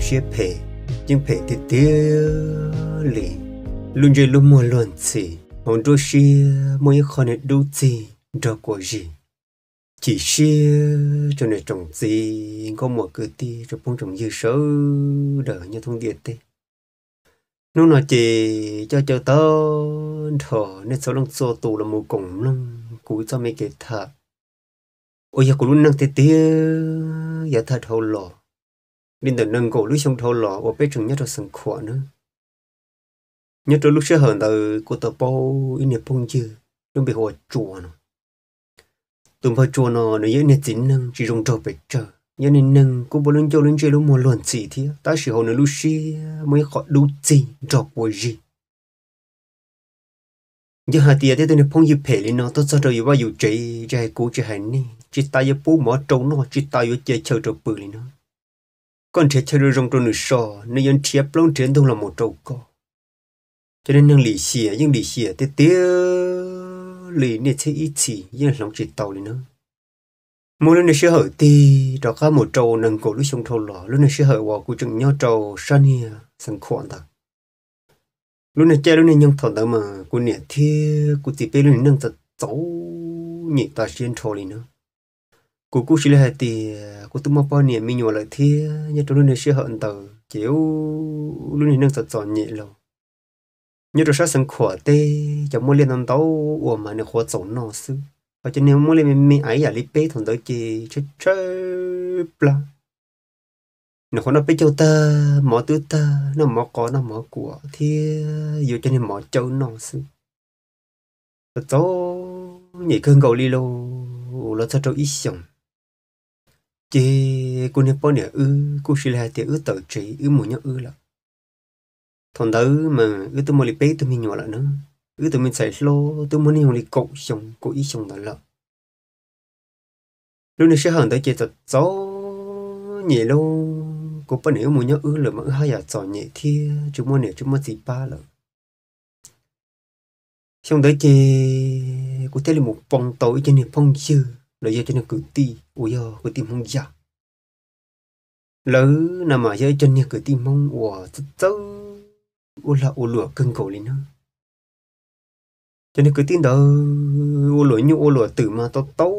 những xe phê những thì tiêu lì luôn rồi luôn mua luôn chỉ hồng đôi xe mua những con này đôi gì đâu có gì chỉ xe cho nên trồng gì có một cái ti cho phong trồng dư sớ đỡ như thông điệp tê nó nói chỉ cho cho tớ thở nên số lông xô tù là một cổng lông cúi cho mấy cái thật ôi giờ cũng luôn năng tê tê giờ thật hậu lỏ nên từ nâng cổ lúc xong thâu lọ và bé trường nhất là sừng khỏa nữa nhất là lúc xưa hờn từ của tờ bao in nhập bông chứ nó bị hòa chùa nó tụm hơi chùa nó nó dễ nhiệt chính năng chỉ dùng trộn bị chờ nhớ nên nâng cũng bố lên cho lên chơi lúc mùa luận gì thế ta chỉ hồn lúc xưa mới khỏi đủ gì trộn của gì giờ hạt tiệt thế tôi nên phong dịp hệ lên nó tôi sao rồi bao nhiêu chị chạy cũ chạy hành nè chỉ ta giờ bố mỏ trâu nó chỉ ta giờ chơi chơi trộn bự lên nó con trẻ chơi rong trong nửa sò nên dân trẻ plong trẻ đông là một trâu co cho nên năng lì xìa nhưng lì xìa tiếp tiếp lì nè thế ít xì nhưng lòng chỉ tàu lên nữa mỗi lần sẽ hở ti đó cá một trâu nâng cổ lúc sông thâu lò lúc này sẽ hở vào của chừng nhau trâu san hia sẵn khoản thật lúc này chơi lúc này nhung thọ đó mà của nè thế của tê bê lúc này nâng thật cháu nhị ta xuyên thâu lên nữa cô cũng chỉ là thì cô tụm bao nhiêu mình nhớ là thế nhà tôi nên sẽ hận tàu kiểu luôn này nâng sạch sọn nhẹ lòng nhớ tôi sẽ sang khỏa tê chẳng muốn liên đồng tàu ủa mà nó khỏa sọn nó sư và cho nên muốn lên mình mình ấy à lý bê thằng tới chị chơi chơi bla nó không nó bê châu ta mỏ tứ ta nó mỏ có nó mỏ của thì dù cho nên mỏ châu nó sư tớ nhị cơn cầu li lô là sao trâu ít xong chị cô nè bao nè ư cô xí là thì ư tự trị ư một nhau ư là thằng đó mà ư tôi mua lì bê tôi mình nhỏ lại nữa ư tôi mình xài lô tôi muốn nhiều lì cậu xong cậu ý xong đó là lúc này sẽ hẳn tới chị thật gió nhẹ lô cô bao nè một nhau ư là mà ư hai giờ gió nhẹ thia chúng mua nè chúng mua gì ba là xong tới chị cô thấy là một phòng tối trên nè phòng chưa rồi giờ cho nên cứ ti u giờ cứ ti mong già, lỡ nằm mà giờ cho nên cứ ti mong ủa tớ u là u lửa cưng cổ lên nữa cho nên cứ tin đó u lửa như u lửa từ mà tao tấu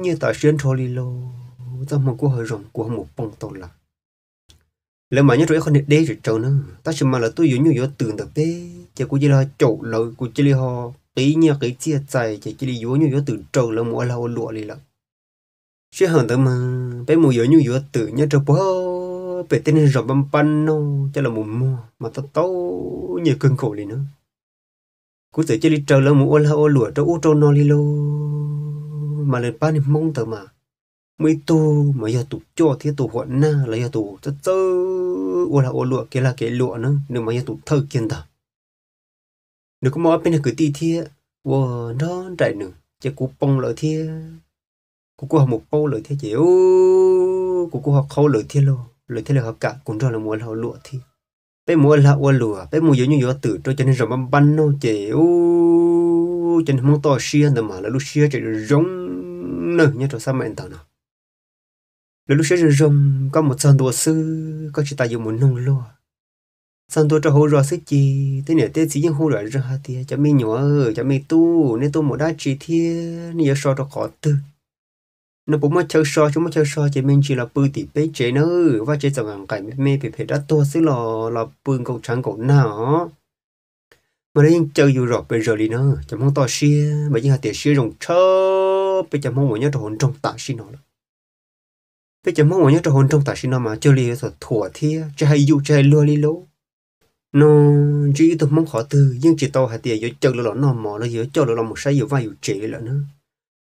như ta xuyên cho đi lô tao mong cô hơi rộng của một bông tao là lỡ mà nhớ rồi không được đây rồi trâu nữa ta xem mà là tôi giống như dụ từ tập bé chỉ có gì là chỗ lợi của chỉ là họ tí nhờ cái chia chạy chỉ chỉ đi yếu như yếu từ trâu là mua là lụa đi lắm chứ hàng tới mà bé mua yếu như yếu từ nhớ trâu bó bé tên rồi băm băm nó cho là mua mua mà tao tao nhiều cơn khổ đi nữa cú tự chỉ đi trâu là mua là lụa trâu u trâu nó đi lô mà lên ba niệm mong tới mà mấy tu mà giờ tụ cho thì tụ hoạn na là giờ tụ tớ tớ u là u lụa kia là cái lụa nữa nếu mà giờ tụ thơ kiên ta nếu có mua bên cái tí thia wow nó chạy nữa chứ cú bông lợi thia cú cú một câu lợi thia chỉ ô cú cú khâu lợi thia lo lợi thia là học cả cũng rồi là muốn học lụa thì bé mua là ua lụa bé mua giống như gió tử cho cho nên rồi băm băn nó chỉ cho nên muốn to xia nữa mà là lúc xia chỉ rong nữa nhớ cho sao mà anh tao nào là lúc xia rong có một sân đồ sư có chỉ ta dùng một nông loa สันตัวจะหูรอสิจีตีเนี่ยเตี้ยสียังหูรอจะหาเตี้ยจะมีหนัวจะมีตู้เนี่ยตู้หมดได้จีเทียนี่จะสอดขอตื้อนัะผมมาเชิญชอชุมมาเชิญชอจะเปนจีลาปืนติเป๊ะเจนเออว่าเจจะหวังไก่ไม่ไม่ไปเพดัตัวซื้อหล่อหล่อปืนกองช้างกองหน้าอมาได้ยังเจออยู่หรอเป็นเจอลีเนอจะมองต่อเชี่ยไม่ยังหาเตี้ยเชี่ยรงเชิญไปจะมองวันนี้ถอนจงตาชินอละไปจะมองวันนี้ถอนจงตาชินอมาเจอเรื่องสดถั่วเทียจะให้อยู่ใจ้ลัวลีโล nó chỉ tôi mong khó từ nhưng chỉ tôi hay tiền yếu chân lỗ nó mỏ nó yếu cho lỗ một sai yếu vài yếu trẻ là nữa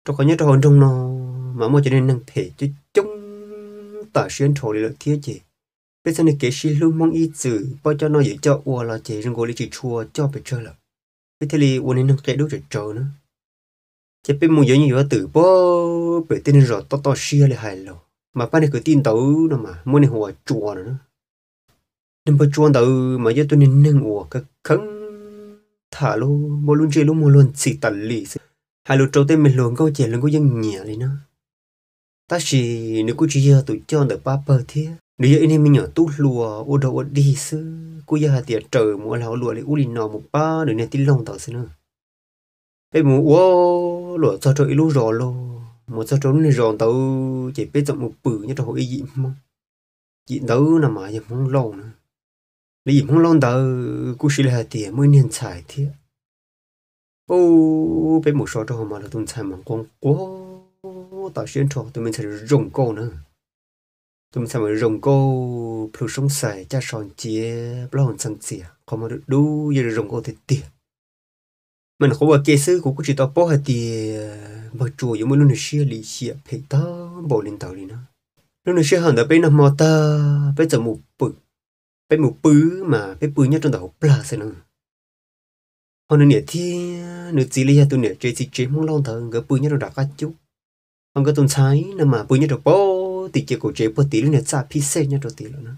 tôi có nhớ tôi hồn trong nó mà mua cho nên năng thể cho chung tả xuyên thổ đi lợi thiết chỉ bây giờ này kế sĩ luôn mong ý chữ bao cho nó yếu cho ua là chỉ rừng gối chỉ chua cho bây giờ là bây giờ thì ua nên năng thể đốt trời trời nữa chỉ bên mua yếu như vậy từ bao bởi tên rồi to to xia lại hài lò mà ban này cứ tin tấu nó mà mua này hòa chùa nữa nên bao chuông đầu mà giờ tôi nên nâng ủa cái khấn thả lô mỗi luôn chơi luôn mỗi luôn xịt tẩn lì hai lô trâu tên mình luôn câu chè luôn có dân nhẹ đấy nó ta xì nếu cô chỉ giờ tụi cho được ba bờ thế nếu giờ anh em mình nhỏ tu lùa ô đầu ô đi sư cô giờ tiệt trời mỗi lão lùa lấy u lìn nọ một ba để nè tin lòng tao xin nữa bây mù ô lùa cho trời lú rò lô một cho trốn này ròn tao chỉ biết dọn một bự như trò hội gì mong chị đấu nằm mà giờ mong lâu nữa lý hông long đạo cú sĩ là tiền mới niên xài thế ô bé một số cho mà là tung xài mà con quá ta xuyên cho tụi mình sẽ rồng cô nữa tụi mình sẽ mà rồng cô plus sống xài cha sòn chia blon sang xìa có mà được đủ giờ là rồng cô thì tiền mình không có kế sư của cú chỉ tao bỏ hết tiền mà chùa giống như nó xia lì xia phải ta bỏ lên tàu đi nữa nó xia hàng đó bên nó mò ta bây giờ một bự เป็นหมูปื้อมาเป็นปื้อเนี่ยจนแต่หกปลาเสนอพอเนี่ยที่หนูจีเลียตัวเนี่ยเจซีเจมุ่งลงเถอะก็ปื้อเนี่ยเราดักจุ๊บมันก็ต้นใช้นะมาปื้อเนี่ยเราโป้ติเจกูเจปติเนี่ยจ้าพิเศษเนี่ยเราตีแล้วนะ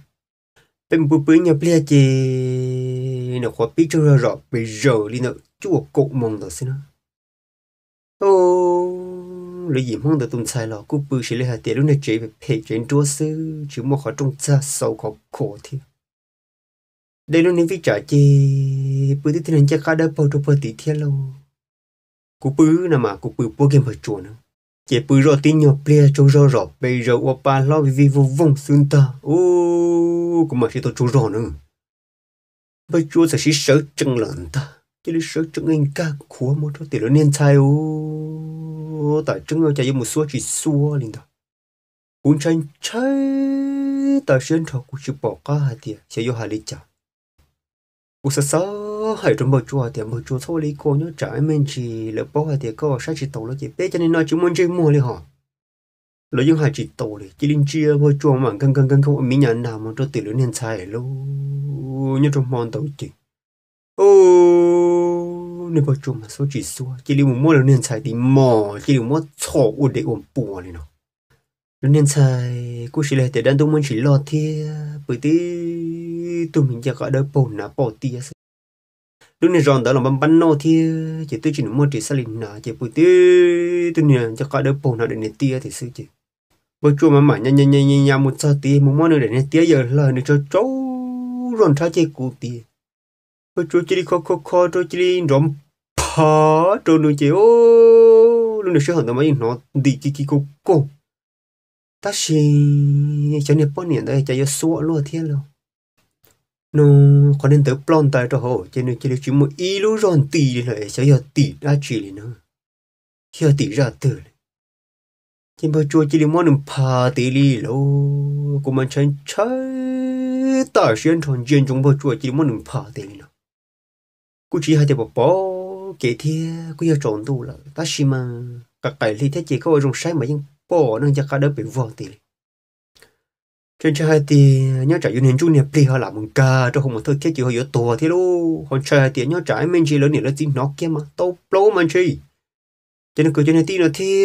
เป็นปื้อปื้อเนี่ยเปลี่ยเจเนี่ยขอปีเจอรอบไปเจอลีเนี่ยจู่กกมองต่อสินะโอ้เลยยิ้มห้องแต่ตุนชายหรอกูปื้อเฉลี่ยเตี๋ยลูเนี่ยเจไปเพจเจนตัวซื้อชื่อมอขอจงจ้าเศร้าขอโคเที่ย đây luôn nên vi trả chi bữa tí thiên chắc cả đỡ bao trong bao tí thiên lâu cú bứ nè mà cú bứ bao game phải chuồn nữa chế bứ rồi tí nhỏ ple trâu rồi rồi bây giờ qua ba lo vì vi vô vong xuân ta ô cũng mà chỉ tôi trâu rồi nữa bây giờ sẽ xí sợ chân lợn ta chỉ lý sợ chân anh ca khua một chút. chỗ nó nên sai ô tại chân ở chạy một số chỉ xua liền đó cũng tranh chơi tại sân trò cũng chỉ bỏ qua hai tiền sẽ vô hai lý chả u sa sa trong bờ chùa thì bờ chùa thôi đi cô nhớ trả mình chỉ lỡ bao thì có sai chỉ tổ là chỉ bé cho nên nói chúng muốn chơi mua đi họ lỡ những hai chỉ tổ thì chỉ linh chia bờ chùa mà căng căng căng không mỹ nhà nào mà cho tiền lưỡi nên sai luôn nhớ trong mòn tổ chỉ ô nếu bờ chùa mà số chỉ xua chỉ linh muốn mua lưỡi sai thì mò chỉ linh muốn chỗ để ổn bùa đi nó lưỡi nên sai cô chỉ là để đàn tôi muốn chỉ lo thiệt bởi tí tụi mình giờ gọi đôi bồn nà bỏ tia lúc này ròn đó là bấm bắn nô thì chỉ tôi chỉ mua chỉ xa lìn nà chỉ bùi tê tôi nè cho gọi đôi bồn nà để nè tia thì sư chỉ bữa chua mà mà nhanh nhanh nhanh nhanh nhanh một sao tia một món nữa để nè tia giờ là nè cho cháu ròn thao chơi cụ tia bữa chua chỉ đi khó khó khó cho chỉ đi rộm phá cho nó chỉ ô lúc này sẽ hẳn tao mấy nó đi kì kí cô cô ta xin cho nên bón nè đây cho yo số luôn thiên luôn nó có nên tới plon tại cho họ cho nên chỉ được chỉ một illusion tỷ đi lại sẽ giờ tỷ ra chỉ đi nữa giờ tỷ ra từ này chỉ bao chua chỉ đi món ăn pa tỷ đi lô cũng mà chẳng chơi ta xuyên tròn chuyện chúng bao chua chỉ món ăn pha tỷ đi nữa cú chỉ hai bộ bỏ kể thế cứ giờ tròn tu là ta xem mà cả cái lý thế chỉ có ở trong sách mà nhưng bỏ nó chắc cả đỡ bị vong tỷ trên chơi thì nhớ trả dùng hình chung nè đi họ làm một ca trong không một thứ thiết chịu họ yếu tù thế luôn họ chơi thì nhớ trả mình chỉ lớn nè lớn tin nó kia mà tao lâu mà chơi cho nên cứ cho nên tin là thì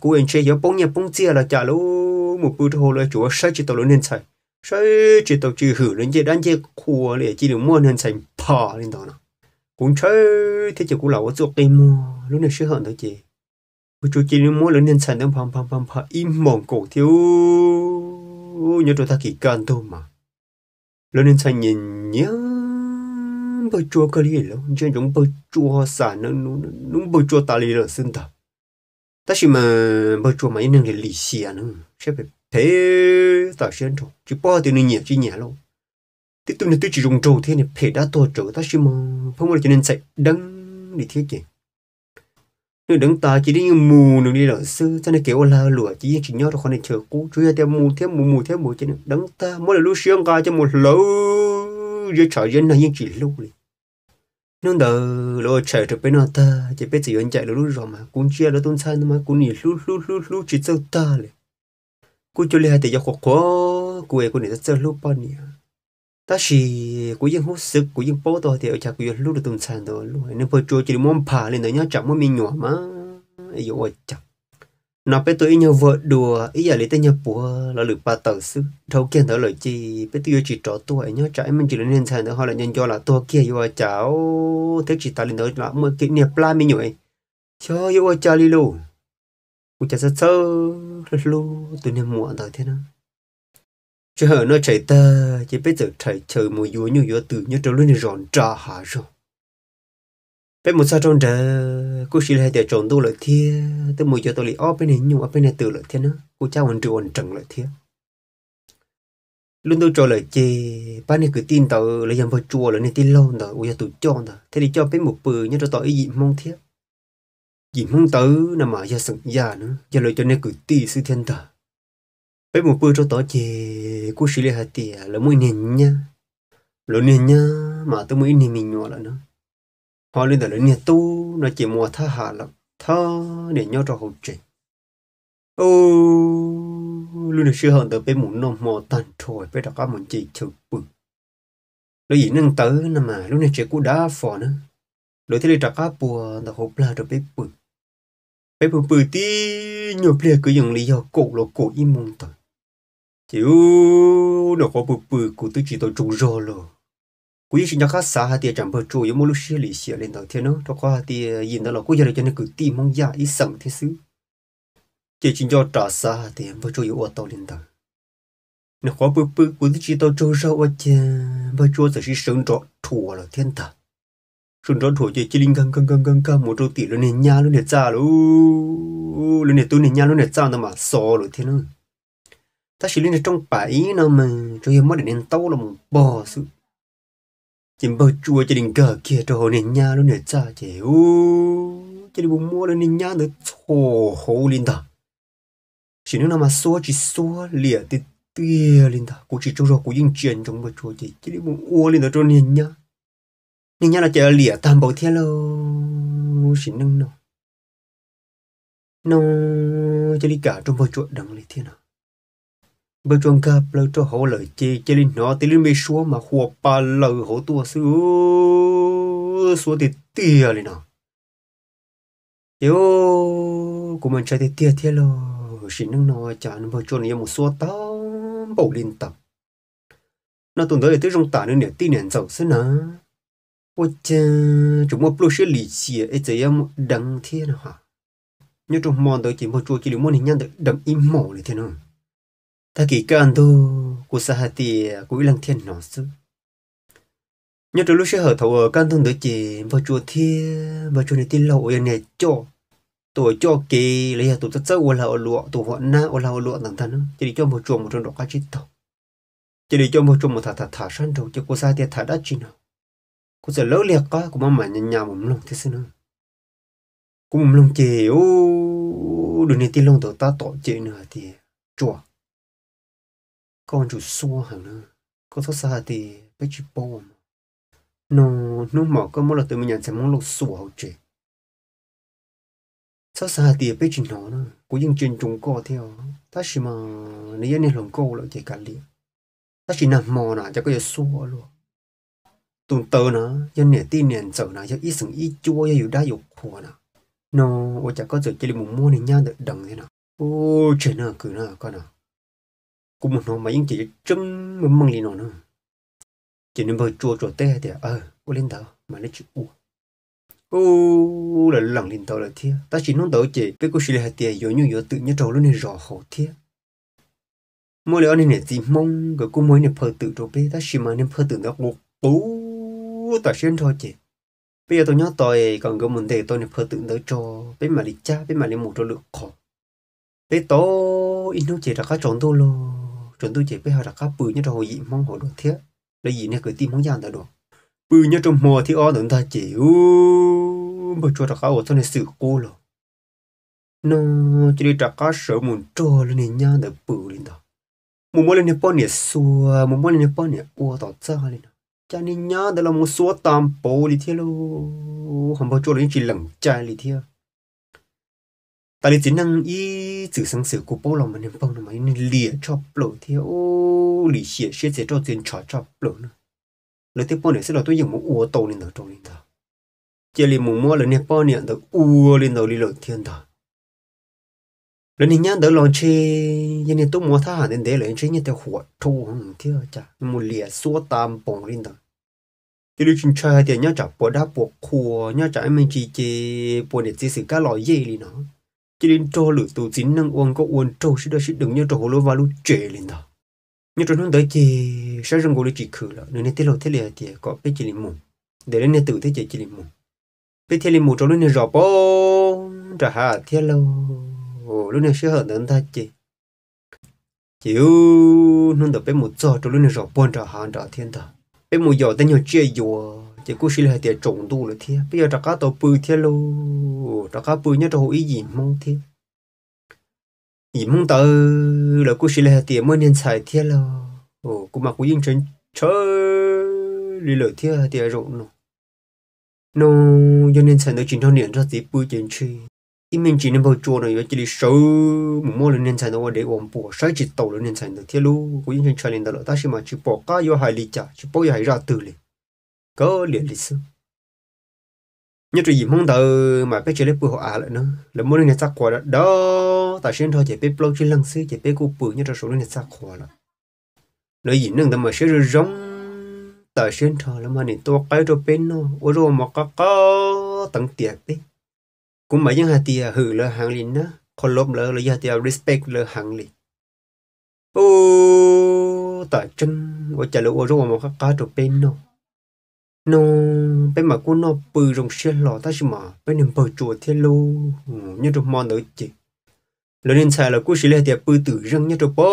cú anh chơi giờ bông nhà bông chia là trả luôn một bữa thôi là chúa sai chỉ tao lớn nên sai sai chỉ tao chỉ hử lên chơi đan chơi khua để chỉ được mua nên sai phò lên đó nè cũng chơi thế chỉ cú lão ở chỗ tìm mua lúc này sẽ hận thôi chị chú chỉ mua lớn nên sai đang phàm phàm phàm phàm im mồm cổ thiếu chúng ta kỳ mà, nên nhìn lâu, 녀도다기 깐도마 러는 찬인냐 버쭈어 거리일로 이제 용 버쭈어 사는 눈 버쭈어 달리를 쓴다 다시 뭐 버쭈어 막 있는 게 리시야는 셰베 배다 셴토 지 빠드는 냐 지냐로 tiếp tục là tư chỉ dùng trầu thế này phải đã tổ trầu ta chỉ mà phong một cho nên chạy đăng đi thiết kế nên đứng ta chỉ đi mù nương đi lợn sư cho nên kiểu là lửa chỉ chỉ nhớ được con này chờ cú chơi thêm mù thêm mù mù thêm mù chứ đứng ta mỗi lần lúc xuyên ca cho một lâu giờ trở dân là nhưng chỉ lâu đi nên đó lo chờ được bên nào ta chỉ biết chỉ vẫn chạy được lúc rồi mà cũng chia được tôn san mà cũng nhỉ lúc lúc lúc lúc chỉ ta sâu ta เลย cú chơi lại thì giờ khó khó cú ấy cú này rất lúc bao nhiêu ta chỉ của dân hút sức của dân bố tôi thì ở chả của dân lúc được tồn sản đó luôn. nên phải trôi chỉ mong phá lên đấy nhá chẳng mà mình nhỏ mà ấy dụ chẳng nó bé tôi nhớ vợ đùa ý giờ lấy tay nhà bùa là được ba tờ sư thấu kiện tới lời chi bé tôi chỉ trò tuổi nhá, trái mình chỉ lên nền sàn nữa họ lại nhân cho là tôi kia yêu cháu thế chỉ ta lên tới là một kỷ niệm la mình nhồi cho yêu cha đi luôn, của cha sơ sơ luôn tôi nên muộn rồi thế nào chứ hở nó chạy ta chỉ bây giờ chạy chờ mùa yếu nhu yếu từ nhớ trâu luôn rộn trà hà rồi bây một sao trong đó cô xí lại để trộn đâu lại thiê, tôi mùa yếu tôi lại ở bên này nhung ở bên này từ lại thiê nữa cô cha ăn rượu ăn trần lại thiê. luôn tôi cho lời chê ba này cứ tin tao lấy dòng vào chùa là nên tin lâu rồi ôi giờ tụi cho rồi thế thì cho bé một bờ nhớ cho tao ý gì mong thiết gì mong tới là mà giờ sẵn già nữa giờ lợi cho nên cứ tì sư thiên thờ bây một bữa cho tớ chè chị cú xí hạt hati à, là mỗi nền nhá lỡ nền nhá mà tớ mới nền mình nhỏ là nó họ lên đó lớn nền tu nó chỉ mua tha hạ là tha để nhau cho hậu chị ô luôn được sư hơn tới bây muốn nôm mò tàn trồi bây đã có một chị chụp bự lúc gì nâng tới nằm mà lúc này chỉ cú đá phò nữa lúc thế này trả cá bùa tao hộp là rồi bây bự bây bự bự tí nhiều plea cứ dùng lý do cổ lộ cổ im mong tới tiêu nó có bự bự cụ ta chỉ lên trong bảy nó mà cho em mất đến tàu là một bò sự chỉ bơ chua cho định gờ kia cho hồ nền nhà luôn để cha chế u chỉ định bùng mua lên nền nhà để thổ hồ lên ta chỉ nếu nào mà xóa chỉ xóa lìa thì tia lên ta cô chỉ cho rồi cô yên chuyện trong bơ chua chỉ chỉ định bùng ua lên ta cho nền nhà nền nhà là chờ lìa tam bảo thiên lâu chỉ nâng nó nó chỉ đi cả trong bơ chua đằng lấy thiên nào bơ chuông ca bơ cho họ lời chi chơi lên nó tí lên mi xua mà hùa ba lời họ tua sư xua thì tia lên nó yo của mình chơi thì tia tia lo xin nâng nó chán bơ chuông này một xua tao bầu lên tập nó tuần tới tới trong tả nữa nè tí nè dầu xin nó ôi cha chúng một lúc sẽ lì xìa ấy chơi em đằng thiên hả nhớ trong mòn tới chỉ một chua chỉ được một hình nhân đầm im mỏ này thế nào ta kỳ cơ ăn tu của sa hà tì của lăng thiên nó sư nhớ từ lúc sẽ hở thầu ở căn thông tới chỉ vào chùa thi vào chùa này tin lộ yên này cho tổ cho kỳ lấy tổ tất sơ ô là ô lụa tổ họ na ô là ô lụa thằng thằng chỉ để cho một chùa một trong đó cá chết tổ chỉ để cho một chùa một thà thà thà sanh đầu cho cô sa tiệt thả đất chi nào cô sẽ lỡ liệt có của mắm mà nhà nhà mắm lòng thế nào cũng một lòng chỉ ô đừng nên tin lòng tổ ta tổ chỉ nữa thì chùa con chủ xua hẳn nữa có thốt xa thì bách chỉ mà, nó nó mỏ có mỗi là tự mình nhận sẽ muốn lột sủa hậu trẻ sao xa thì bách chỉ nó nữa của những chuyện chúng co theo ta chỉ mà nếu như lòng cô lại thì cả liền ta chỉ nằm mò nà cho giờ xua luôn tụn tơ nà, dân nè tin nè sợ nà cho ít sừng ít chua cho dù đa dục khổ nà nó ô chả có giờ chỉ là một mua này nha được đằng thế nào ô trời nào cứ nào con nào กูมันหัวมายังจีจมมันมึงลีนอนจีนึงเบอร์จัวจัวเต้เดียเออกูเล่นเต่ามาเล่นจีอูอูเลยหลังลินเต่าเลยเทียแต่จีน้องเต่าจีเป็นกูสิเลยเตียโยนอยู่โยตื่นยัดโจลุ่นในรอหัวเทียมื่อเลยอันนี้เนี่ยจีมงก็กูมวยเนี่ยเพอตื่นโจเป้แต่ชิมาเนี่ยเพอตื่นแล้วกูตู้แต่เช่นทอจี bây giờ tôi nhớ tôi còn có vấn đề tôi nên phải tưởng tới cho bên mà đi cha bên mà đi một cho lượng khó thế tôi in nó chỉ là các chọn tôi luôn chúng tôi chỉ biết họ đặt cá bự nhất trong hồi dị mong họ được thiết đây gì nên cứ tim mong giàn ta được. bự nhất trong mùa thì ó đừng ta chỉ u mà cho đặt cá ở thôi này sự cô rồi nó chỉ đi đặt cá sợ muốn cho lên này nha để bự lên đó muốn muốn lên này bao nhiêu xua muốn muốn lên này bao nhiêu ô tao ra lên đó cha nên nhang đó là một số tam bố đi theo luôn không bao cho lên chỉ lằng chạy đi theo ta đi chính năng y chữ sáng sử của bố lòng mình nên bông mà nên lìa cho lộ theo lì xỉa xỉa chế cho tiền trò cho lộ nữa lời tiếp bông này sẽ là tôi dùng một uo tổ lên đầu trong lên chỉ là một mua là nè bông nè đầu uo lên đầu đi lộ thiên đầu lần này nhá đỡ lòng chê giờ này tôi mua thà hẳn đến đấy là chê như theo hỏa thu hằng theo chả một lìa xua tam bông lên đầu cái lúc chúng chơi thì nhá chả bỏ đá bỏ khua nhá chả mình chỉ chê bỏ để chỉ sự cá lòi dây đi chỉ đến cho lửa tổ dính năng uống có uống trâu sẽ đợi sẽ đừng nhớ trâu hồ lô và lũ trẻ lên đó nhớ trò nó tới chỉ sẽ rừng gỗ chỉ khử là nên tiết lộ thế là thì có biết chỉ lên mù để lên nên tự thế chỉ chỉ lên mù biết thế liền mù trò lên này rõ bó trả hạ thế lâu lúc này sẽ hở đến ta chỉ chiếu nó đợi biết một giờ trâu lên này rõ bó trả hạ trả thiên ta biết một giờ tới nhiều chia dùa chỉ cú xí là tiệt trộn tu là thiệt bây giờ trắc cá tàu bự thiệt lô trắc cá bự nhớ trâu ý gì mong thiệt gì mong tờ là cú xí là tiệt mới nên xài thiệt luôn ồ cú mà cú yên chân chơi lì lợt thiệt tiệt rộn nó nó cho nên xài được chín thằng niệm ra tí bự chín chi ý mình chỉ nên bao chua này chỉ đi sâu một mô lên nên xài nó để ổn bộ sai chỉ tàu lên nên xài nó thiệt lô cú yên chân chơi lên đó là ta chỉ mà chỉ bỏ cá vô hại lì chả chỉ bỏ vô hại ra từ liền có liền lịch sử nhất là gì mong đợi mà cái chuyện đấy bự họ lại nữa là muốn nên sắc quả đó đó ta xin thôi chỉ biết lâu chỉ lăng xí chỉ biết cố bự nhất là số nên sắc quả là nói gì nâng tầm mà sẽ rồi giống ta xin thôi là mà nên to cái cho bên nó ô rồi mà có có tặng tiền đi cũng mấy những hạt tiền hử là à, hàng lìn đó còn lốp là là hạt tiền respect là hàng lìn ô ta chân ô chả lỗ ô rồi mà có có cho bên nó nó bây mà cô nó bự rồng xe lò ta xem mà bây nằm bờ chùa thiên lô ừ, như trong mòn đấy chị lớn lên xài là cô chỉ là tiệp bự tử răng như trong bò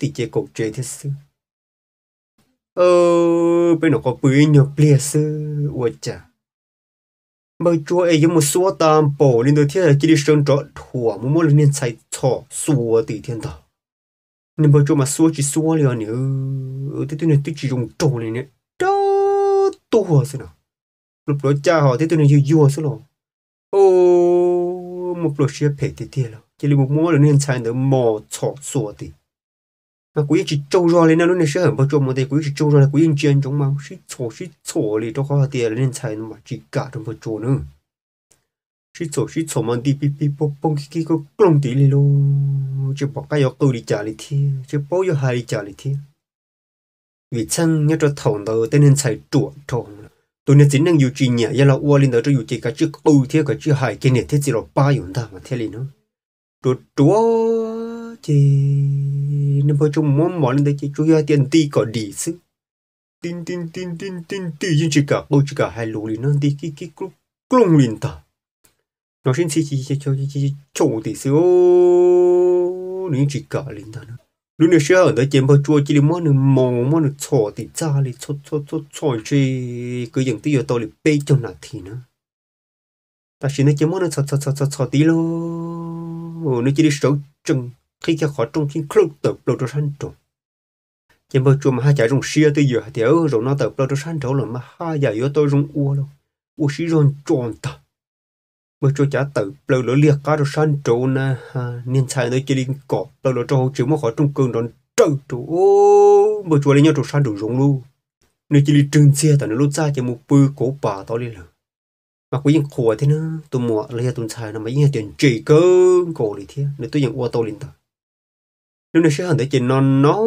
thì chế cổ chế thiên sư ờ bây nó có bự nhọc lìa sư ôi chả, bờ chùa ấy giống một số tam bổ lên tới thiên là chỉ đi sơn trọ thủa muốn muốn lên xài thọ số tỷ thiên đạo, nên bờ chùa mà số chỉ số liền nữa ừ, thế tôi này tôi chỉ dùng trổ này nữa tu hồ xin lúc đó cha họ thế tôi nên yêu yêu xin ô một lúc xưa phải thế thế rồi chỉ là một mối nên sai nữa mò chọ sủa thì mà quý chỉ trâu rồi lên nó nên sẽ hưởng bao trộm một thì quý chỉ trâu rồi là quý yên chuyên trong máu suy chọ suy chọ đi cho khó tiền nên sai mà chỉ cả trong bao trộm nữa suy chọ suy chọ mà đi pi pi bông bông kia kia có lông tí lên luôn chứ bỏ cái yếu câu đi trả lại thiên chứ bỏ yếu hai đi trả lại thiên vì chăng nhớ cho thầu đầu tên nên xài trụ thầu tôi nên chính năng yêu chi nhẹ giờ là uo lên đó cho yêu chi cái chiếc âu thế cái chiếc hải kia này thế chỉ là ba yến ta mà thế liền nó trụ trụ chỉ nên bao chung món món lên đây chỉ chú ý tiền ti có đi chứ tin tin tin tin tin tin nhưng chỉ cả bao chỉ cả hai lũ liền nó đi cái cái cục cung liền ta nó xin chỉ chỉ cho chỉ chỉ cho thì xíu nếu chỉ cả liền ta nữa lúc nào xưa ở đó chỉ bao chua chỉ đi mua nước mồ mua nước sổ thì cha li cho cho cho cho chỉ cứ những tiêu giờ tôi li bê cho nạt thì nữa ta chỉ nó chỉ mua nước sổ sổ sổ sổ sổ tí luôn nó chỉ đi sổ chừng khi cái khó trong khi không tập lâu cho sanh trộn chỉ bao chua mà hai trái rồng xia tới giờ thì ở rồi nó tập lâu cho sanh trộn là mà hai giờ yếu tôi rồng ua luôn ua xí rồng tròn tập mà cho cha tự lâu lỗ liệt cá đồ săn trụ na, niên sai nơi chỉ đi cọp lâu lỗ trâu chiếu mà khỏi trung cường đòn trâu trụ, mà cho lấy nhau trâu săn đủ giống luôn nơi chỉ đi trừng xe tại nơi lút xa chỉ một bư cổ bà to lên lửa mà quý nhân khổ thế nữa tôi mua lấy tôi sai nằm mà yên tiền chỉ cơ cổ thì thế nơi tôi nhận ô tô lên ta, nếu này sẽ hẳn thấy chỉ non nó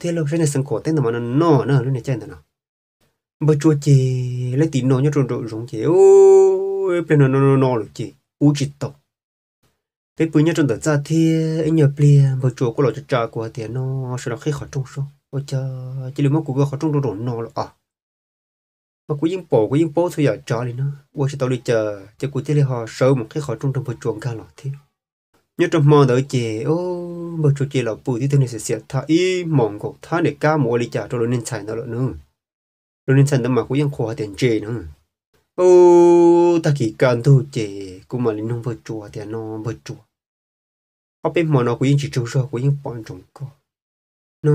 thế lâu sẽ này sân khổ thế là mà nó nó nữa lúc này chơi thế nào bà chúa chị lấy tín nó nhau trộn trộn giống chị ô bên nó nó nó rồi chị u chỉ tổ thế bây giờ trong đợt ra thì anh nhập bia vào chùa có lọ cho cha của thì nó sẽ là khi khỏi trung số và chờ chỉ là mất của khỏi trung rồi nó là à mà cuối những bộ cuối những bộ thôi giờ trò đi nó qua sẽ tao đi chờ chờ cuối thế họ sâu một cái khỏi trung trong vào chuồng ca lọ thế nhớ trong mò đợi chị ô bờ chùa chị là bùi thì thế này sẽ sẽ thay y mỏng cổ thà để ca mùa đi chờ cho nó nên chạy nó rồi nữa nên chạy nó mà cuối những khóa tiền chị nữa ô ta chỉ cần thôi chỉ cũng mà linh không vợ chùa thì nó vợ chùa họ bên mà nó cũng chỉ trâu rồi cũng những bọn trồng co nó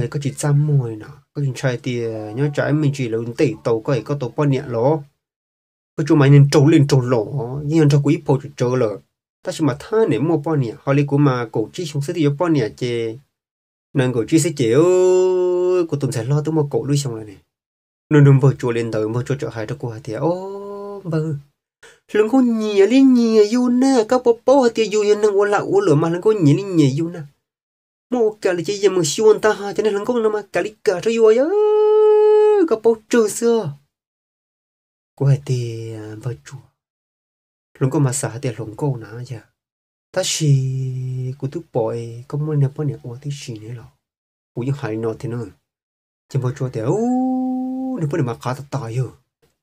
ấy có chỉ xăm mồi nó có chỉ trai thì nhớ trái mình chỉ là tỷ tàu có ấy có tàu bọn nhẹ lỗ. vợ chùa mày nên trâu lên trâu lỗ nhưng cho quý phụ chỉ trâu lợ ta chỉ mà thơ nếu mua bọn nhẹ họ lấy cũng mà cổ chi xuống xứ thì bọn nhẹ chê nàng cổ chi sẽ chịu của tụi sẽ lo tụi mà cổ lui xong rồi này nó nó vừa chùa lên tới vừa chùa chợ hai đó cô thì ô bơ, vâng. lần cô nhìa lên nhìa yêu nè các bố bố thì yêu yên nè ô là ô lửa mà lần cô nhìa lên nhìa yêu nè mô cả là chỉ giờ mà siêu ta ha cho nên lần cô nó mà cả lý cả cho yêu ấy các bố trừ xưa cô hai thì à, vừa chùa lần cô mà xả thì lần cô nè giờ ta chỉ cô thứ bội có muốn nè bố nè ô thì chỉ nè lo cũng như hai nó thì nữa chỉ vừa chùa thì ô เดี๋ยวพวกมาขาต่ออยู่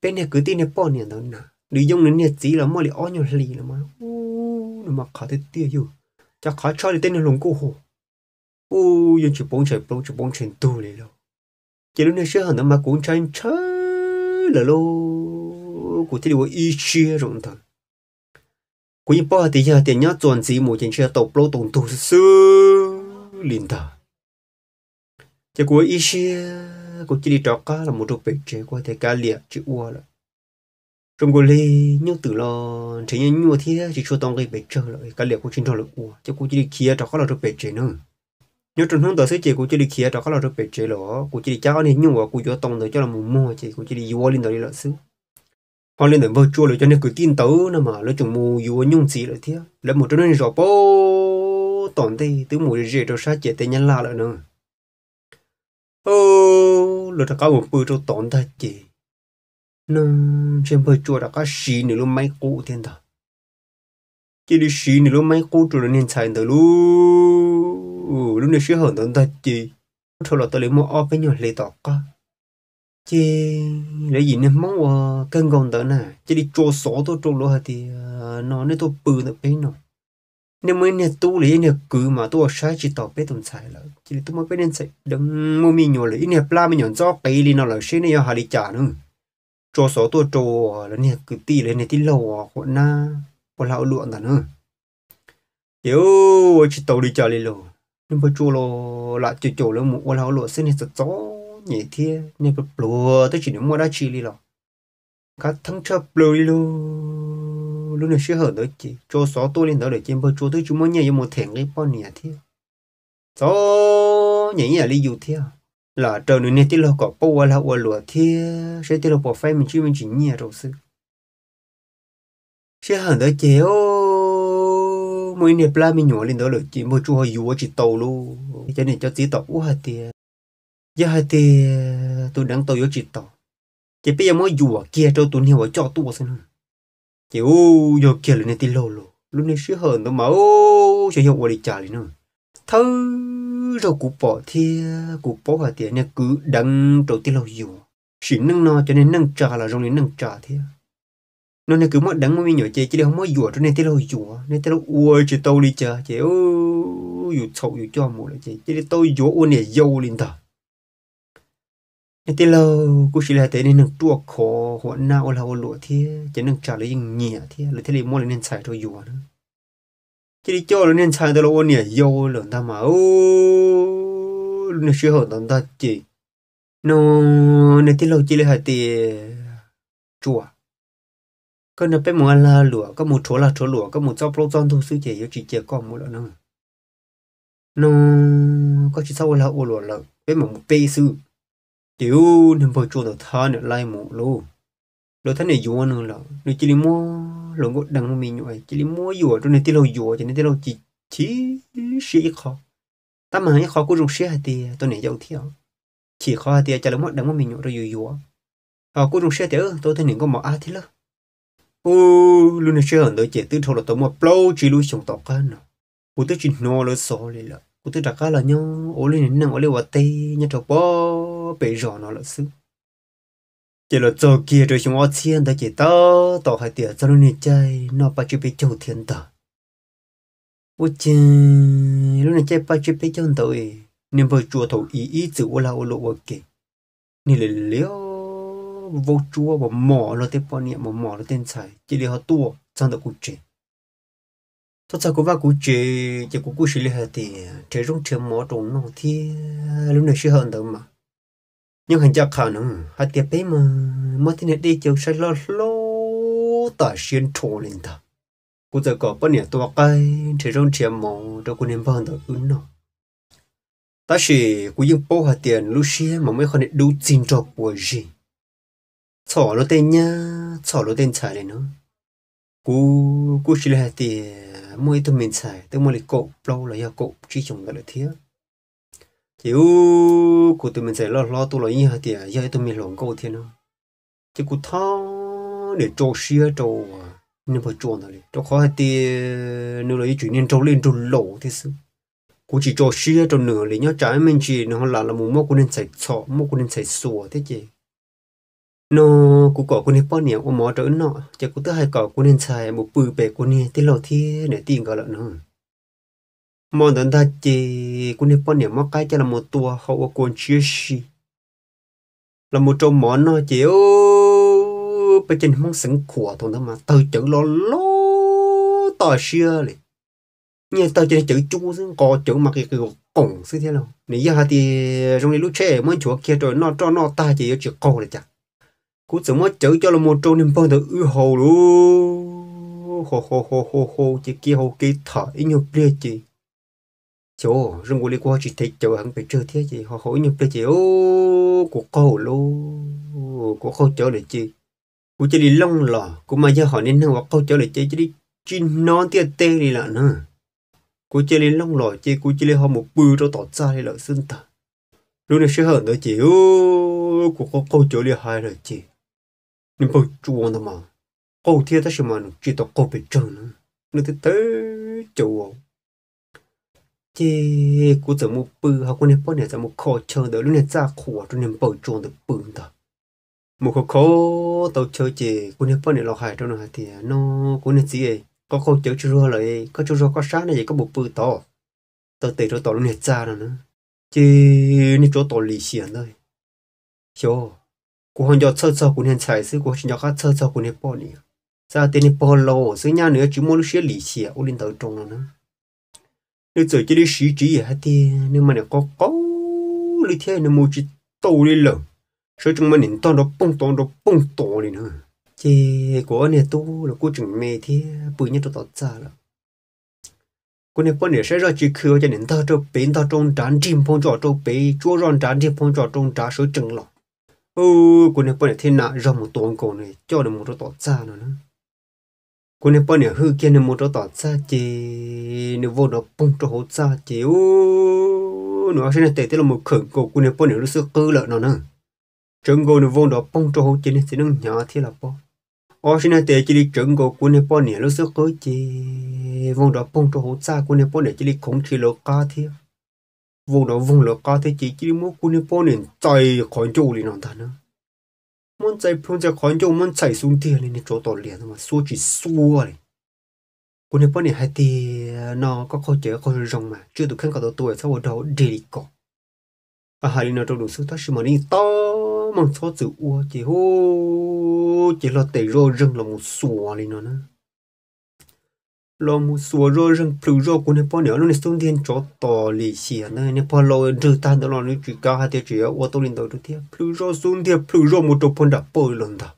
เป็นเนี่ยคือตีเนี่ยป้อนเนี่ยตอนน่ะหรือยงนั้นเนี่ยจีแล้วมอเลยอ้อนอยู่ลีแล้วมาอู้เดี๋ยวมาขาเตี้ยอยู่จะขาชอบเลยเต้นเนี่ยลงกูโหอู้ยังจะป้องเฉยป้องจะป้องเฉยตู้เลยแล้วเจริญเนี่ยเชื่อหันมากูเฉยเฉยแล้วลูกกูที่เรียกว่าอีเชี่ยตรงนั้นกูยังป้อตียาเตียนยาจวนสีหมูเจนเชื่อตบโลตรงตู้ซื้อลินตาจะกูอีเชี่ย cô chỉ đi trọ cá là một trong bể trẻ qua thể cá liệt chữ ua là trong cô lê nhưng từ lo thế nhưng nhua thế chỉ cho tông cái bể trở lại cá liệt cũng chính trọ là ua chứ cô chỉ đi kia trọ cá là trong bể trẻ nữa nhớ trong hướng tới sự chỉ cô chỉ đi kia trọ cá là trong bể trẻ lọ cô chỉ đi cháu này nhưng mà cô cho tông được cho là mù mù chỉ cô chỉ đi ua lên tới là xứ họ lên tới vợ chua rồi cho nên cứ tin tớ nó mà lấy chồng mù ua nhung gì lại thế lấy một trong nên rõ bố tổn thì tứ mù rỉ rồi sa chết tên nhân la lại nữa ô lột có một bữa cho tổn thật chị nó xem bữa chùa đã có xí nữa lúc mấy cũ thiên thật chỉ đi xí nữa lúc mấy cũ rồi nên xài thật luôn lúc này xí hởn tổn thật chị thôi là tôi lấy mua óp với nhau lấy tọt có chị lấy gì nên mong ờ, cân gòn tớ nè chỉ đi chùa sổ tôi chùa hả thì ờ, nó nên tôi bự nó bấy nổi นี่ยมันเนี่ยตู้เลยเนี่ยกูมาตัวใช้จิตต่อไปตรงใจแล้วจิตตัวมันเป็นยังไงดังมัมีหนอนเลยเนี่ยปลาไม่หนอนจอกไปลีนอแล้ใช่เนี่ยหาดิจานึงจอสอตัวจอแล้วเนี่ยกูตีเลยเนี่ยที่เราหัวหน้าคนเราล้วนแต่เนอะเดี๋ยวจิตต่อดิจานเลยหรอนี่พอจู่เราละจิตจูเแล้วมือเราล้วนเส้นเนี่ยจะจ้อเหยียเทียเนี่ยเปปลัวยตัวจิตเนี่ยมัวได้ชีลีหรอกัดทั้งชอบปลือยเลย lúc này sẽ hở tới chị cho số tôi lên đó để chém bơ cho tôi chúng mới nhảy một thẻn cái bọn nhảy thế số nhảy nhảy đi dù thế à? là trời nữa nè tí lo có bao là qua lúa thế sẽ tí là bỏ phai mình chỉ mình chỉ nhảy rồi sự sẽ hở tới chị ô mỗi nhảy pla mình nhảy lên đó rồi chị bơ cho họ dù chỉ tàu luôn cho nên cho tí tàu u hạt tiền giờ hạt tiền tôi đang tàu vô chỉ tàu chỉ bây giờ mới dù kia cho tôi hiểu cho tôi xin hơn chỉ u yo kia lên tí lô lô lúc này sửa hơn tôi mà ô sẽ hiệu quả đi trả đi nữa thơ rồi cụ bỏ thì cụ bỏ vào tiền này cứ đăng trâu tí lô dù xỉ nâng no cho nên nâng trà là rồi nên nâng trà thế nó này cứ mất đăng mới nhỏ chơi chứ đâu mới có dùa cho nên tí lô dùa nên tí lô ui chỉ tâu đi chờ chỉ ô dù sầu dù cho mù lại chơi chứ tâu dùa u này dâu lên thật ตีเรากูชิลแต่นี่หนึ่งตัวคอหัวหน้าโอลาโอลัวที่จะหนึ่งจ่าเลยยังเหนียที่หรือที่รีโมเลยเนียนใส่ตัวอยู่นะจี่ดิจ่อเลยเนียนใส่ตัวเราเนี่ยโยหล่ทำมาโอ้ลุนเชื่อหัวตอนตาจีโอในที่เราจีเลยหายตีจัวก็เนี่ยเป็นมัวลาหลัวก็มูโถลาโถหลัวก็มูเจ้าโปรจอนทุซื้อเจียวจีเจียก็มูแล้วนั่งโนก็ชิเศร้าเวลาโอหลัวแล้วเป็นหมูเปย์ซื้อ tiểu nên bao chỗ đó thân nữa lai mù lô lô thân này yuan hơn là nó chỉ li mua lô ngộ đằng nó mình nhồi chỉ li mua yuan rồi này tiêu lâu yuan cho nên tiêu lâu chỉ chỉ sĩ khó ta mà ấy khó cũng dùng sĩ hạt tiền tôi này giàu thiếu chỉ khó hạt tiền cho lô mất đằng nó mình nhồi rồi yuan họ cũng dùng sĩ tiền tôi thấy những con mỏ a thế lơ ô luôn này sĩ hận tôi chỉ tư thâu là tôi mua plau chỉ lui sống tọt cái nào cũng tôi chỉ nô lơ sò lì lợ cũng tôi đặt cái là nhau ô lên nè ô lên vặt tê nhà trâu bao 被热闹了是。chỉ là cho kia rồi chúng ta thiên đã chỉ tao tao hai tiệt cho nên chơi nó bắt chước bị châu thiên tao ô chê lúc này chơi bắt chước bị châu tao ấy nên chùa thầu ý chữ ô la ô kì nên là liễu vô chùa và mỏ nó tên bọn niệm mà mỏ nó tên xài chỉ là họ tua trong đó cũng chơi thật ra cũng vào cũng chơi chỉ cũng cũng xử lý hết thì chơi rong chơi mỏ trống nó thì lúc này sẽ hơn đâu mà nhưng hình cho khảo nó họ tiếp bế mà mất thế này đi chơi sẽ lo lo tả xuyên trổ lên ta cô giờ có bao nhiêu tua cây thì rong chém mồ đâu có nên bao nhiêu ứng nó ta chỉ cô dùng bao hạt tiền Lucia mà mấy con này đủ tiền cho của gì thọ nó tên nhá thọ nó tên xài đấy nó cô cô chỉ là tiền mỗi tụi mình xài tụi mình lấy cộ lâu là do cộ chỉ trồng là thiếu kiểu của tụi mình sẽ lo lo tụi lo như hả thì giờ tụi mình lộn câu thế nó chứ cụ thao để trâu xia trâu à, nên phải trâu thôi trâu khó thì nếu lấy chuyện nên trâu lên trâu lỗ thế sự cụ chỉ trâu xia trâu nửa lấy nhớ trái mình chỉ nó là là một mốc của nên sạch sọ mốc của nên sạch sủa thế chứ nó cụ cỏ của nên bao nhiêu của mỏ trở nọ chứ cụ tớ hai cỏ của nên xài một bự bể của nên thế lo thì để tiền gọi là nó mò đón ta chì cũng nên bọn niệm móc cái cho là một tua hậu ở cuốn chia xì là một trong món nó chỉ ô bây giờ mong sẵn của thôi đó mà từ chữ lo lo tao xưa này nhưng tao chỉ chữ chú xứng có chữ mà cái cái cổng xứ thế nào nếu giờ thì trong này lúc trẻ mới chúa kia rồi nó cho nó ta chỉ có chữ câu này chả cú chỉ mới chữ cho là một trong niệm bọn được ư hầu luôn hồ hồ hồ hồ hồ chỉ kia hồ kia thở ý nhiều kia chỉ chỗ rừng của qua chỉ thấy chỗ hắn phải chơi thế gì họ hỏi nhập được chịu của cô lô của cô chỗ này chi của chỉ đi long lò của mà giờ họ nên hoặc câu chỗ này chơi chỉ đi chín non tiệt tê đi là nữa của chỉ đi long lò chơi của chỉ đi họ một bự cho tỏ ra thì là xưng ta lúc này sẽ nữa tới chịu của cô câu chỗ này hai rồi chị nên bao chuông đó mà câu thiệt ta sẽ mà chỉ tỏ câu bị trơn nữa nó tới tới chỗ chế cú giờ một bự học quân em bọn này giờ một khó chờ đợi lúc này ra khổ trong em bảo trộn được bự đó một khó khó tàu chơi chế quân em bọn này lo hại trong này thì nó quân em gì ấy có câu chữ chưa rồi có chưa có sáng này có một bự to tàu tệ cho tàu lúc này ra rồi nữa chế nên chỗ tàu lì xiển thôi cho cú hàng cho sơ sơ quân em chạy xứ cú hàng cho khác sơ sơ quân em bọn này ra tên em bọn lâu xứ nhà nữa chỉ muốn lúc xía lì xiển ô linh tàu trộn rồi nữa nếu giờ chỉ đi sĩ chỉ vậy thì nếu mà nó có có lý thế nó mua chỉ tàu đi lợn số chúng mình nên tao nó bung tao nó bung tao đi nữa chỉ của anh này tu là cô chừng mẹ thì bự nhất tao tao ra là cô này bọn này sẽ ra chỉ khử cho nên tao cho bên tao trong trán chim phong cho cho bên chúa rong trán chim phong cho trong trán số chừng lọ ô ừ, cô này bọn này thế nào ra một tuần cổ này cho được một tao tao ra nữa cô nên bao nhiêu hư kia nên mua đồ tỏ xa chị nên vô đó bung cho hỗ xa chị ô nó sẽ nên tệ thế là một khẩn cổ cô nên bao nhiêu lúc xưa cơ lợn nó nữa chúng cô nên vô đồ bông cho hỗ chị nên sẽ nâng nhỏ thế là bao ô sẽ nên tệ chỉ đi chúng cô cô nên bao nhiêu lúc xưa cơ chị vô đồ bông cho hỗ xa cô nên bao nhiêu chỉ đi không chỉ lộ ca thế vô đó vùng lộ ca thế chỉ chỉ đi mua cô nên bao nhiêu chạy khỏi chỗ đi nó ta nữa มันใจพูนใจขอนจงมันใจสูงเทียนี่นี่โจตเลียนมาสู้จีสู้เลยคนในป้อนเนี่ยให้ตีนอก็เขาเจอคนรองมาชื่อตัวขึ้นกับตัวตัวสาวดาวเดลิกอาหารนนตัวดูสท้าัชมันนี่ต้อมันชอบจืออ้วจีโหจีเราเตะโรเรื่องเราหมสัวเลยนอนะ lo mu suo ro jeng pru ro ku ne po ne lo ne sung dien cho to li xi ne ne po lo de ta de lo ni ju ga ha de ju wo to lin do du tie pru ro sung dien pru ro mu to pon da po lo da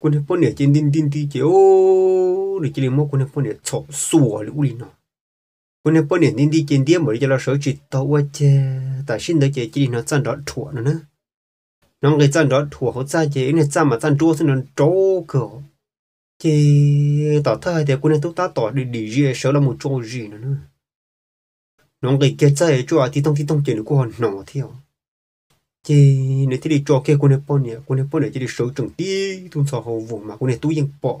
ku ne po ne jin din din ti ke o ni ki li mo ku ne po ne cho suo li u li no ku ne po ne din di ken die mo ri la sho chi to wa che ta xin de ke ji li na thì tỏ thời thì quân chúng ta tỏ đi đi gì sợ là một chỗ gì nữa nữa nó cái kia chơi chỗ thì thông thì thông chuyện của họ nọ theo thì nếu thì đi cho kia quân bọn nhỉ quân bọn này chỉ đi sợ chừng đi, thun sợ hồ vùng mà quân tu yên bỏ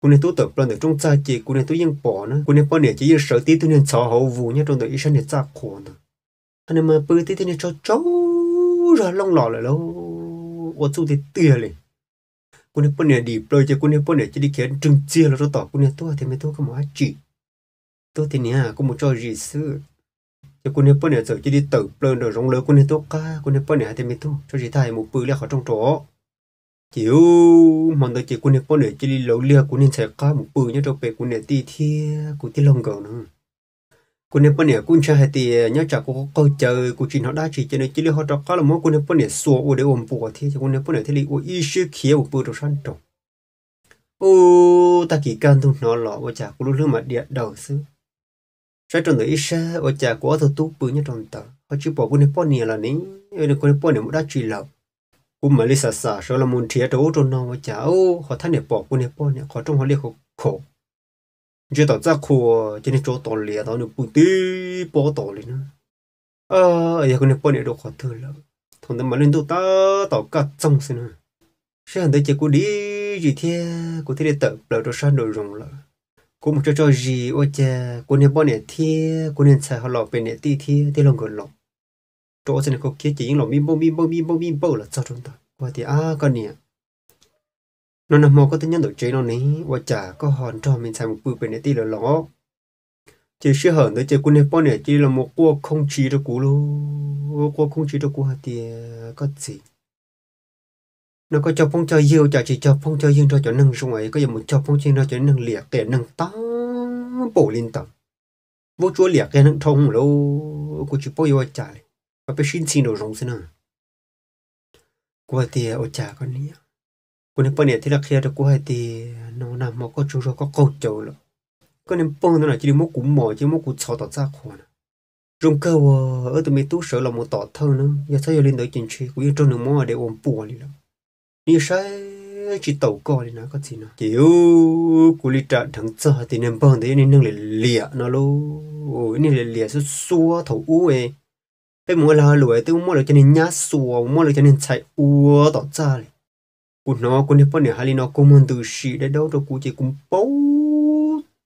quân tu tập lần ở trong cha chỉ quân tu yên bỏ nữa quân bọn này chỉ sợ tí tôi nên sợ hậu vùng nhá trong đời sinh nhật gia khổ nữa anh em mà bơi tí thì nên cho cháu ra lông lỏ lại lâu ô chú thì tiền liền quân hiệp quân này đi bơi cho quân hiệp quân này chỉ đi khiến trừng chia là rồi tỏ quân hiệp tôi thì mới tôi có mà chỉ tôi thì nè có một trò gì xứ cho quân hiệp quân này giờ chỉ đi tự bơi rồi rong lớn quân hiệp tôi ca quân hiệp quân này thì mới tôi cho gì thay một bự là khỏi trong chỗ chiều mong đợi chỉ quân hiệp quân này chỉ đi lẩu lia quân hiệp sẽ ca một bự nhớ cho bé quân hiệp ti thi của ti lông gầu nữa cô nè bọn nè cũng chơi hết thì nhớ chả có câu chơi cô chuyện nó đã chỉ cho nên chỉ lấy họ cho có là mỗi cô nè bọn nè xua ô để ôm bùa thì cô nè bọn nè thì là ô ý sư kia ô bùa đồ săn trộn ô ta chỉ cần thôi nó lọ ô chả cú lúc lúc mà địa đầu xứ trái trộn người xa ô chả có thầu tu bự nhất trong tờ họ chỉ bỏ cô nè bọn nè là nín cô nè bọn nè cũng đã chỉ lầu cũng mà lisa sa sao là muốn thiệt đâu trộn nó ô chả ô họ thanh nè bỏ cô nè bọn nè họ trong họ liệt khổ chỉ tao ra khu chỉ nên chỗ tao lìa tao nên bùn tí bỏ tao nữa. Ờ, à giờ con này bỏ này đâu khó thở lắm thằng tao mà lên tụ ta tao cả trong xin nữa sẽ hẳn tới chỉ cô đi gì thế cô thế để tập là đồ san đồ rộng là cô một cho cho gì ôi cha cô nên bỏ này thế cô nên xài họ lọ về này tí thế thế lòng gần lòng chỗ xin này cô kia chỉ những lòng bim bông mi bông mi bông mi bông là sao chúng ta qua thì à con này nó nằm mò có tên nhân đổi chế nó ní và chả có hòn trò mình xài một bự bên đấy tí là ló chỉ sẽ hở tới chơi quân này bọn này chỉ là một cuộc không chỉ cho cú lô cuộc không chỉ cho cú thì có gì nó có cho phong cho yêu chả chỉ cho phong cho yêu cho cho nâng xong ấy có giờ một cho phong cho nó cho nâng liệt nâng tăng bổ lên tầm vô chúa liệt nâng thông lô của chú bao yêu chả phải xin xin đồ rồng xin à qua thì ô chả con nhỉ cô nên bao nhiêu thì là khi được cô hay thì nó nằm mà có chỗ rồi có cầu chỗ rồi cô nên bao nó là chỉ một cụm mỏ chỉ một cụm sọ tọt ra khổ nè rung cơ ờ, ở tụi mình tú sợ là một tọt thơ nữa giờ sao giờ lên tới chính trị cũng như trong nước mỏ để ôm bùa đi lắm như sai chỉ tàu co đi nó có gì nó kiểu cú đi trả thằng sợ thì nên bơm thì nên nâng lì lìa nó luôn ôi nên lì lìa số xua thầu u ấy bây mua là lùi tôi mua là cho nên nhát xua mua là cho nên chạy u tọt ra này cú nó cú nếp bao nhiêu hali nó cũng muốn từ sĩ để đâu rồi cú chỉ cũng bố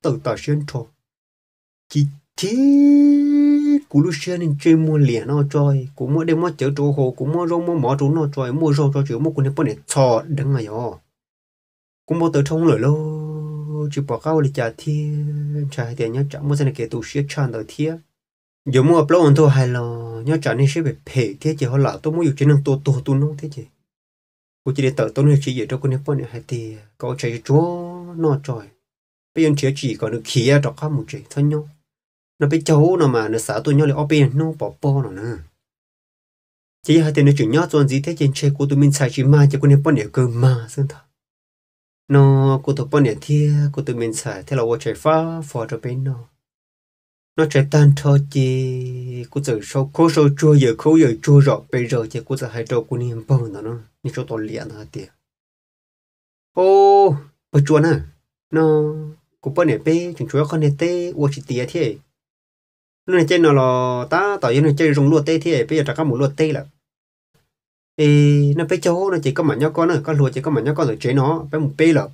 từ tờ xuyên trò chỉ thế cú lúc xuyên nên chơi mua liền nó chơi cũng mua đem mua chở chỗ hồ cũng mua rau mua mỏ chỗ nó chơi mua rau cho chơi mua cú nếp bao nhiêu sò đắng ngày ó cũng mua tới thông lời lô chỉ bỏ cao lịch trả thiên trả tiền nhá trả mua xe này kể tụ xuyên tràn đời thiên giờ mua upload thôi hay là nhá trả nên sẽ phải phê thế chứ họ là tôi mua dùng chế năng tổ tổ tu nó thế chứ cô chỉ để tự tôi chỉ dạy cho cô nếp bọn hay thì có chạy chúa nó trời bây giờ chỉ chỉ còn được khí cho các một chuyện thôi nhau nó bây cháu nó mà nó xả tôi nhau là ở bên nó bỏ bỏ nó nè chỉ hai tên nó chuyển nhau toàn gì thế trên chơi của tôi mình xài chỉ ma cho quân nếp bọn để cơ mà xin thật nó của tôi bọn để thia của tôi mình xài thế là ô chạy phá phò cho bên nó nó chạy tan thơ chị của tôi sau cô sau chua giờ khâu giờ chua rõ bây giờ chỉ của tôi hai trâu cô niệm bao nó nữa 你说多厉害那点。ô ở chùa nè nó cũng bên này bé chúng chúa con này tê ô chỉ tía thế nó này trên nó là tao yên này chơi rồng lúa tê thế bây giờ trả các mũ lúa tê là ê nó bé cháu nó chỉ có mà nhau con nữa con lúa chỉ có mà nhau con rồi chế nó bé một bé là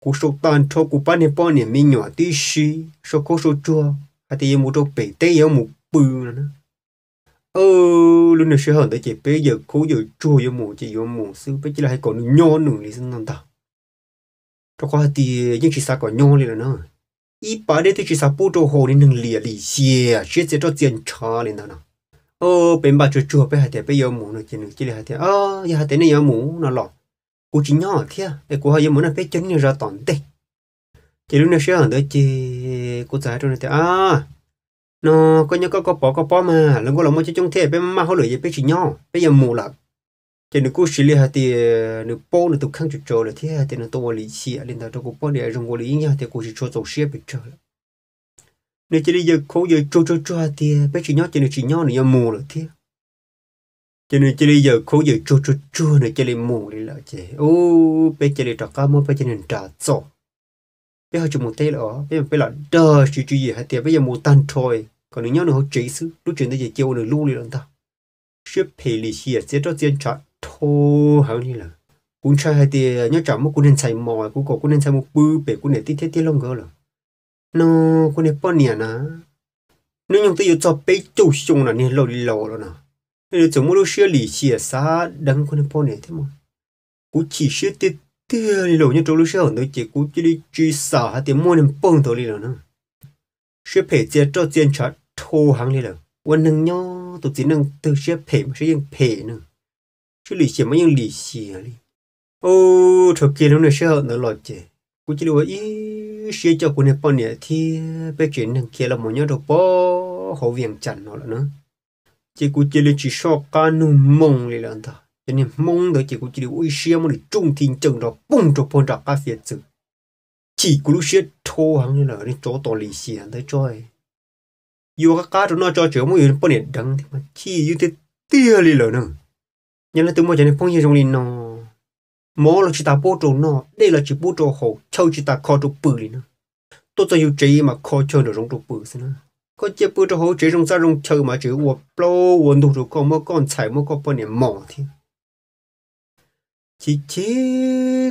cú số tan cho cú bên này bên này mi nhỏ tí xí số cú số chua hay thì mua cho bé tê yêu một bự nữa 어 ừ, luôn sẽ hơn tới chị bây giờ cố giờ chua vô mù chị vô mù sư bây giờ hay còn nhô nữa lý sinh năng ta cho qua thì nhưng chị sa còn nhô là nó. ý bà đây thì chị sa bù cho hồ nên nâng lìa lì xìa chết sẽ cho tiền cho lên đó nào ờ bên bà chua chua bây giờ bây giờ mù nó chị nửa chỉ là thế ờ giờ thế này giờ mù nó lọ cô chỉ nhỏ thế để cố hay giờ muốn là cái chân này ra toàn tê Chị lúc này sẽ hơn tới chị, cô giải cho nó thế à nó có nhớ có có bỏ có bỏ mà lần có lòng mới cho trong thế bây mà họ lười bây chỉ nhau bây giờ mù lắm thì nó cứ xử lý hạt ờ, thì nó bỏ nó tụt khăn chụp trâu là thế thì nó tôi lý chi lên đó tôi có bỏ để dùng có lý nhau thì cô chỉ cho tổ xe bị trời nếu chỉ đi giờ khổ giờ cho cho cho thì ờ, bây chỉ nhau thì nó chỉ nhau nó mù là thế cho nên chỉ đi giờ khổ giờ cho cho cho nó chỉ đi mù đi là chứ ô bây chỉ đi trọ cá mua bây chỉ nên trả sổ bây giờ chúng một tay ở, bây giờ bây là đờ chỉ chỉ gì hết tiền bây giờ một tan trôi còn nếu nhau nó chỉ xứ lúc chuyện tới giờ chiều nó lưu đi lần ta sẽ phải lì xì sẽ cho tiền trả thô hơn như là cũng chơi hai tiền nhớ chọn một cũng nên xài mồi cũng có cũng nên xài một bư bể cũng nên tít tít tít lông gỡ là nó cũng nên bao nhiêu nè nếu như tới giờ cho bé chủ xuống là nên lâu đi lâu rồi nè nếu chúng mua đồ xia lì xì sao à, đăng cũng nên bao nhiêu thế mà cũng chỉ xia tít thế đi lộ như trâu lúc sau nó chỉ cú chỉ đi truy xào hả tiền mua nên bông thôi đi rồi nữa sẽ phải chia cho tiền trả thô hàng đi rồi วันหนึ่งย่อตัวจีนึงตัวเชื่อเพมใช่ยังเพนึงชื่อหลีเฉียไม่ยังหลีเฉียเลยโอ้ถูกเกลือเนี่ยเชื่อเนอหลอดเจกูจะรู้ว่าอีเชื่อเจ้ากูเนี่ยป้อนเนี่ยที่ไปเขียนหนึ่งเกลือหมอนย่อตัวป้อหัวเวียงจันทร์เนาะละเนาะเจกูจะเลยจีชอบการนุ่มมงเลยล่ะอันต่อ cho nên mong đợi chỉ có chỉ điều uy xe mà để trung thiên chừng đó bung cho phong trạc các phiệt chữ chỉ có lúc xe thô hàng như là nên chỗ tổ lì xì hàng tới chơi dù các cá chúng nó cho chữa mỗi người lần bận đắng thì mà chỉ như thế tia lì lợn nữa nhưng là từ mỗi này phong như trong linh nó mó là chỉ ta bố trộn nó đây là chỉ bố trộn hồ châu chỉ ta kho trộn bự lì nữa tôi cho yêu chế mà kho chơi được trong trộn bự xí nữa có chế bố cho hỗ chế trong gia trong chơi mà chỉ uổng lâu uổng đủ rồi có mỗi con chạy mỗi con bận mỏ thì chỉ chỉ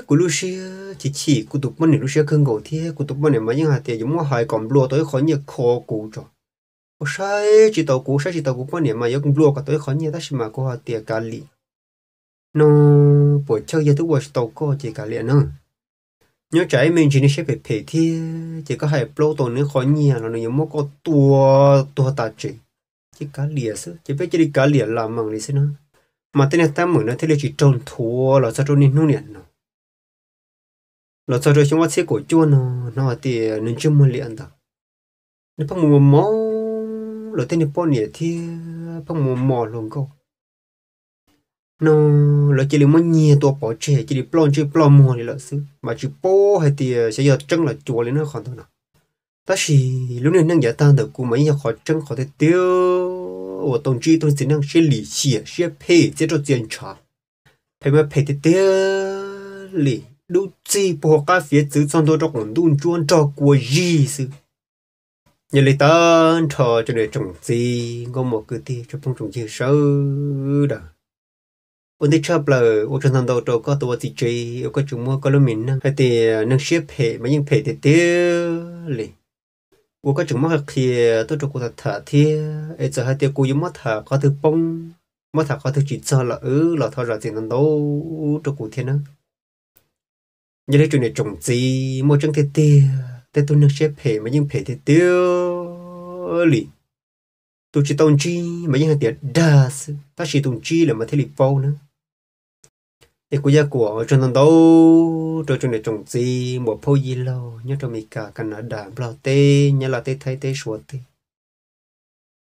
của Lucia chỉ chỉ của bên này Lucia khương gầu thế của bên này mà những hạt tiền giống hỏi còn lúa tới khỏi nhiệt khô cũ rồi có sai chỉ tàu cũ sai chỉ tàu cũ này mà giống lúa cả tới khỏi nhiệt ta xem mà có hạt tiền cả lì nó buổi chơi giờ thứ buổi tàu có chỉ cả lì nữa nhớ trái mình chỉ nên xếp về phải thi, chỉ có hai lúa tàu nữa khỏi nhiệt là nó giống một có tua tua ta chỉ chỉ cả lì chứ chỉ biết chỉ đi cả lìa làm mằng đi xem nữa mà tên ta mở nó thế là chỉ trôn thua là sao trôn nên nung liền nó là sao rồi chúng ta sẽ cổ chua nó nó thì nên chưa mua liền đó nó phong mùa mỏ là tên này bọn nhỉ thì phong mùa mỏ luôn cô, nó là chỉ là mua nhiều tổ bỏ trẻ chỉ là plon chỉ plon mua thì là xứ mà chỉ bỏ hay thì sẽ giờ chân là chùa lên nó còn thôi nào ta chỉ lúc này đang giải tan được cũng mấy giờ khỏi chân khỏi thể tiêu 我同志同只能是理解，是配这种检查，配么配的得哩，都只不过咖啡只上多少广东专照过日子。nhà lấy tan thọ cho nên trồng gì ngon một cái tê cho phong trồng gì sâu đó ổn định chấp là ô trong thằng đầu trâu có ตัว gì chơi có chúng mua có lúc mình năng hay thì năng xếp hệ mà những hệ thì tiêu liền 我个种么个去都做过他他天，哎，这还得过有么他搞头崩，么他搞头去做了，呃，老他热情能都做过天呢。như ờ, ờ, ừ, thế chuyện này trồng gì mua chân thế tê tê tôi nâng xếp phê mà nhưng phê thế tiêu lì tôi chỉ tông chi mà nhưng hạt tiệt đa ta chỉ tông chi là mà thế lì bao nữa thì cũng giờ của trong tuần đầu cho trong này trồng gì một phôi gì lâu nhớ trong mình cả cần Canada bao tê nhớ là tê thấy tê sủa tê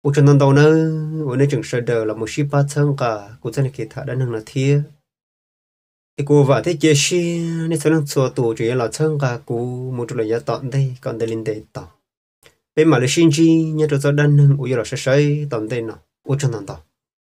ở trong tuần đầu nữa ở nơi trường sơ đồ là một ship ba thân cả cũng chân kỳ thả đã nâng là thiê thì cô vợ thế chia sẻ nên sau nâng xua tù chỉ là thân cả cô một chút là giá tọn đây còn đây linh đây tọn bên mà là xin chi nhớ cho cho đan nâng ở giờ là sơ sơ tọn đây nào ở trong tuần đầu